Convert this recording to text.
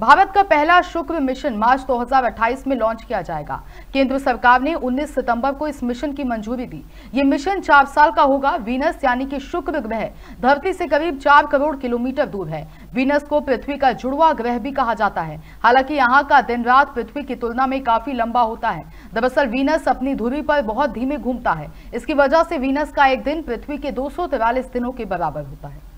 भारत का पहला शुक्र मिशन मार्च 2028 में लॉन्च किया जाएगा केंद्र सरकार ने 19 सितंबर को इस मिशन की मंजूरी दी ये मिशन चार साल का होगा वीनस यानी कि शुक्र ग्रह धरती से करीब चार करोड़ किलोमीटर दूर है वीनस को पृथ्वी का जुड़वा ग्रह भी कहा जाता है हालांकि यहाँ का दिन रात पृथ्वी की तुलना में काफी लंबा होता है दरअसल वीनस अपनी धुरी पर बहुत धीमे घूमता है इसकी वजह से वीनस का एक दिन पृथ्वी के दो दिनों के बराबर होता है